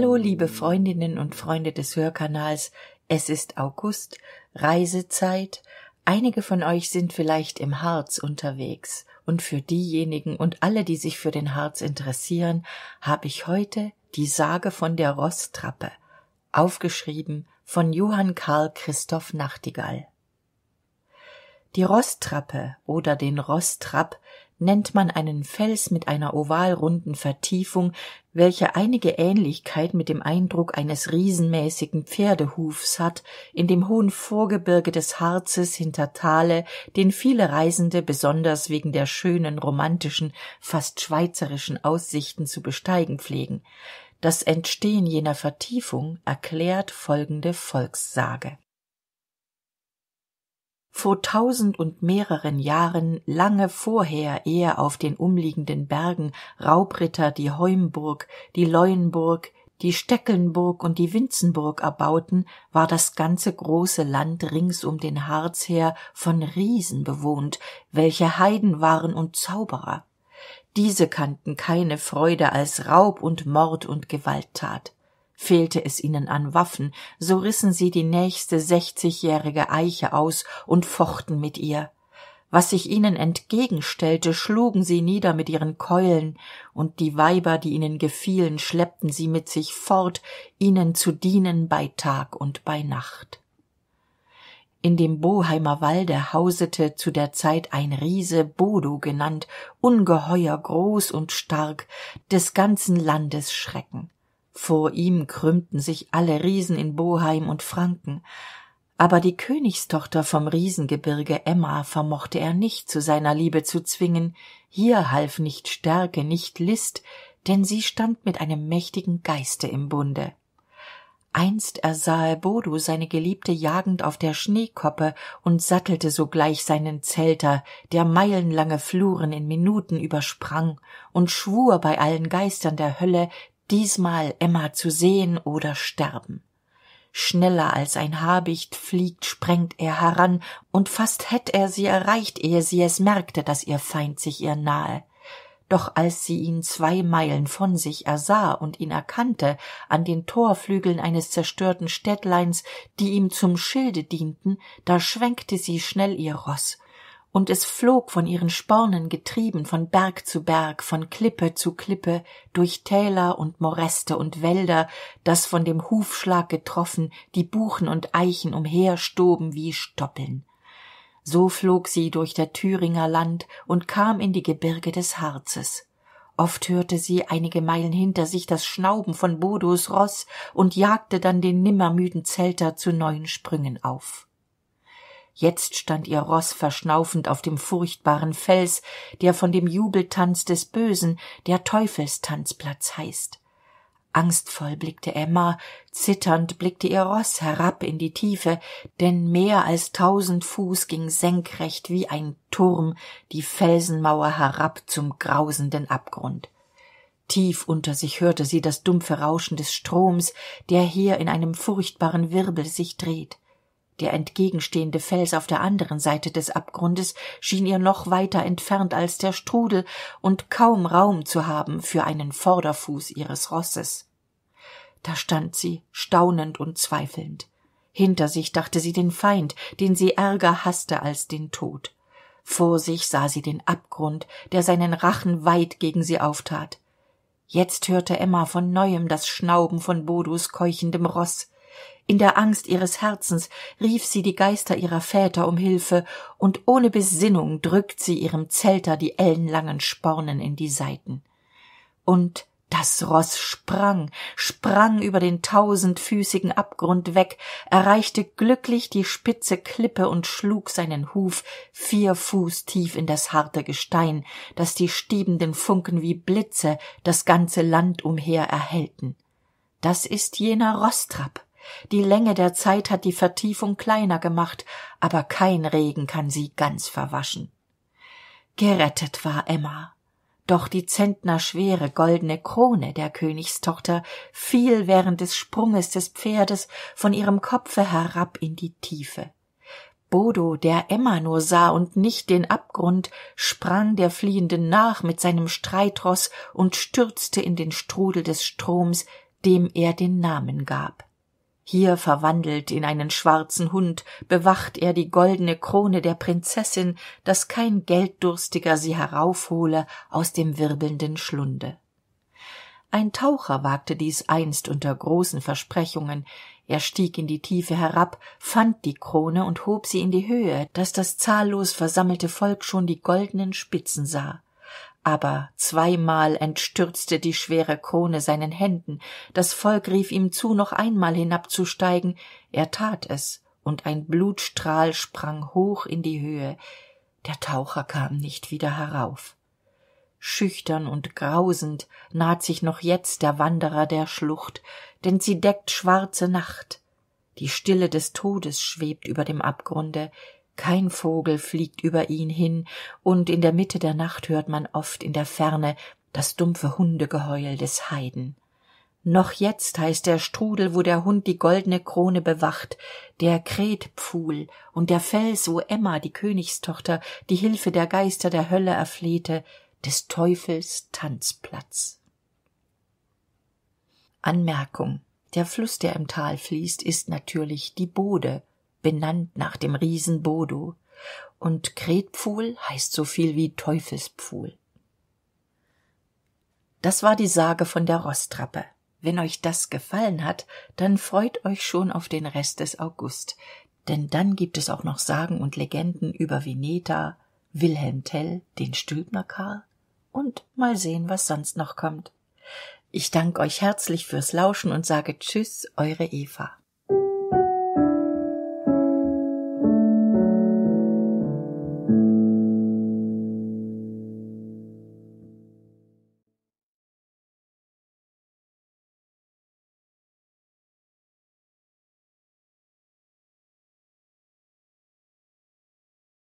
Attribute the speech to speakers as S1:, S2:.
S1: Hallo, liebe Freundinnen und Freunde des Hörkanals. Es ist August, Reisezeit. Einige von euch sind vielleicht im Harz unterwegs. Und für diejenigen und alle, die sich für den Harz interessieren, habe ich heute die Sage von der Rostrappe, aufgeschrieben von Johann Karl Christoph Nachtigall. Die Rostrappe oder den Rostrapp nennt man einen Fels mit einer ovalrunden Vertiefung, welche einige Ähnlichkeit mit dem Eindruck eines riesenmäßigen Pferdehufs hat, in dem hohen Vorgebirge des Harzes hinter Thale, den viele Reisende besonders wegen der schönen, romantischen, fast schweizerischen Aussichten zu besteigen pflegen. Das Entstehen jener Vertiefung erklärt folgende Volkssage vor tausend und mehreren Jahren lange vorher ehe auf den umliegenden Bergen Raubritter die Heumburg, die Leuenburg, die Steckelnburg und die Winzenburg erbauten, war das ganze große Land rings um den Harz her von Riesen bewohnt, welche Heiden waren und Zauberer. Diese kannten keine Freude als Raub und Mord und Gewalttat. Fehlte es ihnen an Waffen, so rissen sie die nächste sechzigjährige Eiche aus und fochten mit ihr. Was sich ihnen entgegenstellte, schlugen sie nieder mit ihren Keulen, und die Weiber, die ihnen gefielen, schleppten sie mit sich fort, ihnen zu dienen bei Tag und bei Nacht. In dem Boheimer Walde hausete zu der Zeit ein Riese Bodo genannt, ungeheuer groß und stark, des ganzen Landes Schrecken. Vor ihm krümmten sich alle Riesen in Boheim und Franken, aber die Königstochter vom Riesengebirge Emma vermochte er nicht zu seiner Liebe zu zwingen, hier half nicht Stärke, nicht List, denn sie stand mit einem mächtigen Geiste im Bunde. Einst ersahe Bodo seine Geliebte jagend auf der Schneekoppe und sattelte sogleich seinen Zelter, der meilenlange Fluren in Minuten übersprang, und schwur bei allen Geistern der Hölle, diesmal Emma zu sehen oder sterben. Schneller als ein Habicht fliegt, sprengt er heran, und fast hätt er sie erreicht, ehe sie es merkte, dass ihr Feind sich ihr nahe. Doch als sie ihn zwei Meilen von sich ersah und ihn erkannte, an den Torflügeln eines zerstörten Städtleins, die ihm zum Schilde dienten, da schwenkte sie schnell ihr Ross und es flog von ihren Spornen getrieben von Berg zu Berg, von Klippe zu Klippe, durch Täler und Moräste und Wälder, das von dem Hufschlag getroffen die Buchen und Eichen umherstoben wie Stoppeln. So flog sie durch der Thüringer Land und kam in die Gebirge des Harzes. Oft hörte sie einige Meilen hinter sich das Schnauben von Bodos Ross und jagte dann den nimmermüden Zelter zu neuen Sprüngen auf. Jetzt stand ihr Ross verschnaufend auf dem furchtbaren Fels, der von dem Jubeltanz des Bösen, der Teufelstanzplatz heißt. Angstvoll blickte Emma, zitternd blickte ihr Ross herab in die Tiefe, denn mehr als tausend Fuß ging senkrecht wie ein Turm die Felsenmauer herab zum grausenden Abgrund. Tief unter sich hörte sie das dumpfe Rauschen des Stroms, der hier in einem furchtbaren Wirbel sich dreht. Der entgegenstehende Fels auf der anderen Seite des Abgrundes schien ihr noch weiter entfernt als der Strudel und kaum Raum zu haben für einen Vorderfuß ihres Rosses. Da stand sie, staunend und zweifelnd. Hinter sich dachte sie den Feind, den sie ärger hasste als den Tod. Vor sich sah sie den Abgrund, der seinen Rachen weit gegen sie auftat. Jetzt hörte Emma von neuem das Schnauben von Bodus keuchendem Ross. In der Angst ihres Herzens rief sie die Geister ihrer Väter um Hilfe, und ohne Besinnung drückt sie ihrem Zelter die ellenlangen Spornen in die Seiten. Und das Ross sprang, sprang über den tausendfüßigen Abgrund weg, erreichte glücklich die spitze Klippe und schlug seinen Huf vier Fuß tief in das harte Gestein, daß die stiebenden Funken wie Blitze das ganze Land umher erhellten. Das ist jener Rostrapp, die Länge der Zeit hat die Vertiefung kleiner gemacht, aber kein Regen kann sie ganz verwaschen. Gerettet war Emma. Doch die zentnerschwere goldene Krone der Königstochter fiel während des Sprunges des Pferdes von ihrem Kopfe herab in die Tiefe. Bodo, der Emma nur sah und nicht den Abgrund, sprang der Fliehenden nach mit seinem Streitross und stürzte in den Strudel des Stroms, dem er den Namen gab hier verwandelt in einen schwarzen hund bewacht er die goldene krone der prinzessin daß kein gelddurstiger sie heraufhole aus dem wirbelnden schlunde ein taucher wagte dies einst unter großen versprechungen er stieg in die tiefe herab fand die krone und hob sie in die höhe daß das zahllos versammelte volk schon die goldenen spitzen sah aber zweimal entstürzte die schwere krone seinen händen das volk rief ihm zu noch einmal hinabzusteigen er tat es und ein blutstrahl sprang hoch in die höhe der taucher kam nicht wieder herauf schüchtern und grausend naht sich noch jetzt der wanderer der schlucht denn sie deckt schwarze nacht die stille des todes schwebt über dem abgrunde kein Vogel fliegt über ihn hin, und in der Mitte der Nacht hört man oft in der Ferne das dumpfe Hundegeheul des Heiden. Noch jetzt heißt der Strudel, wo der Hund die goldene Krone bewacht, der Kretpfuhl und der Fels, wo Emma, die Königstochter, die Hilfe der Geister der Hölle erflehte, des Teufels Tanzplatz. Anmerkung. Der Fluss, der im Tal fließt, ist natürlich die Bode benannt nach dem Riesen Bodo, und Kretpfuhl heißt so viel wie Teufelspfuhl. Das war die Sage von der Rostrappe. Wenn euch das gefallen hat, dann freut euch schon auf den Rest des August, denn dann gibt es auch noch Sagen und Legenden über Veneta, Wilhelm Tell, den Stülpner Karl und mal sehen, was sonst noch kommt. Ich danke euch herzlich fürs Lauschen und sage Tschüss, eure Eva.